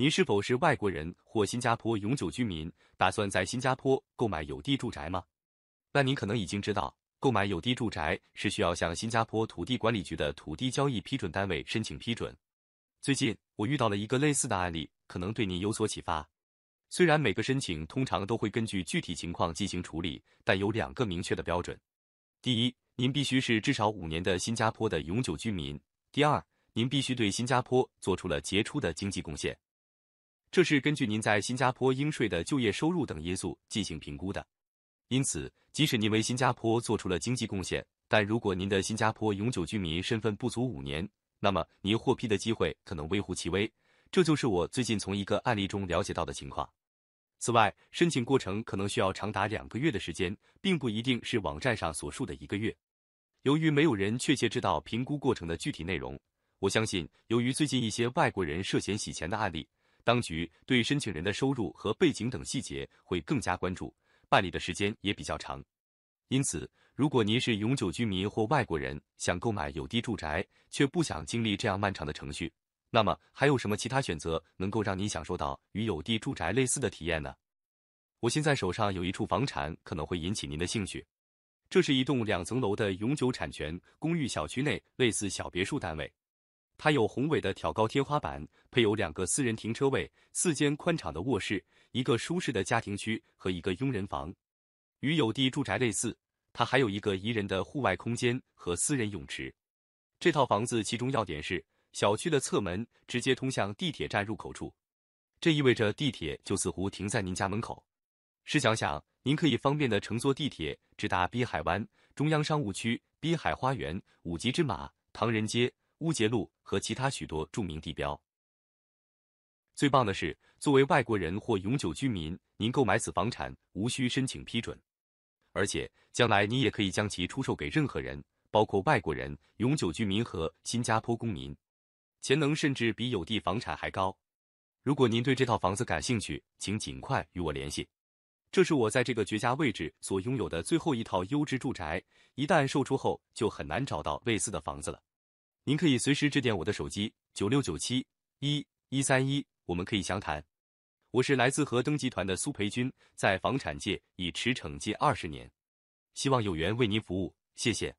您是否是外国人或新加坡永久居民，打算在新加坡购买有地住宅吗？那您可能已经知道，购买有地住宅是需要向新加坡土地管理局的土地交易批准单位申请批准。最近我遇到了一个类似的案例，可能对您有所启发。虽然每个申请通常都会根据具体情况进行处理，但有两个明确的标准：第一，您必须是至少五年的新加坡的永久居民；第二，您必须对新加坡做出了杰出的经济贡献。这是根据您在新加坡应税的就业收入等因素进行评估的，因此，即使您为新加坡做出了经济贡献，但如果您的新加坡永久居民身份不足五年，那么您获批的机会可能微乎其微。这就是我最近从一个案例中了解到的情况。此外，申请过程可能需要长达两个月的时间，并不一定是网站上所述的一个月。由于没有人确切知道评估过程的具体内容，我相信，由于最近一些外国人涉嫌洗钱的案例。当局对申请人的收入和背景等细节会更加关注，办理的时间也比较长。因此，如果您是永久居民或外国人，想购买有地住宅却不想经历这样漫长的程序，那么还有什么其他选择能够让您享受到与有地住宅类似的体验呢？我现在手上有一处房产可能会引起您的兴趣，这是一栋两层楼的永久产权公寓，小区内类似小别墅单位。它有宏伟的挑高天花板，配有两个私人停车位、四间宽敞的卧室、一个舒适的家庭区和一个佣人房。与有地住宅类似，它还有一个宜人的户外空间和私人泳池。这套房子其中要点是，小区的侧门直接通向地铁站入口处，这意味着地铁就似乎停在您家门口。试想想，您可以方便的乘坐地铁直达滨海湾、中央商务区、滨海花园、五级之马、唐人街。乌节路和其他许多著名地标。最棒的是，作为外国人或永久居民，您购买此房产无需申请批准，而且将来您也可以将其出售给任何人，包括外国人、永久居民和新加坡公民。潜能甚至比有地房产还高。如果您对这套房子感兴趣，请尽快与我联系。这是我在这个绝佳位置所拥有的最后一套优质住宅，一旦售出后就很难找到类似的房子了。您可以随时致电我的手机九六九七一一三一，我们可以详谈。我是来自和登集团的苏培军，在房产界已驰骋近二十年，希望有缘为您服务，谢谢。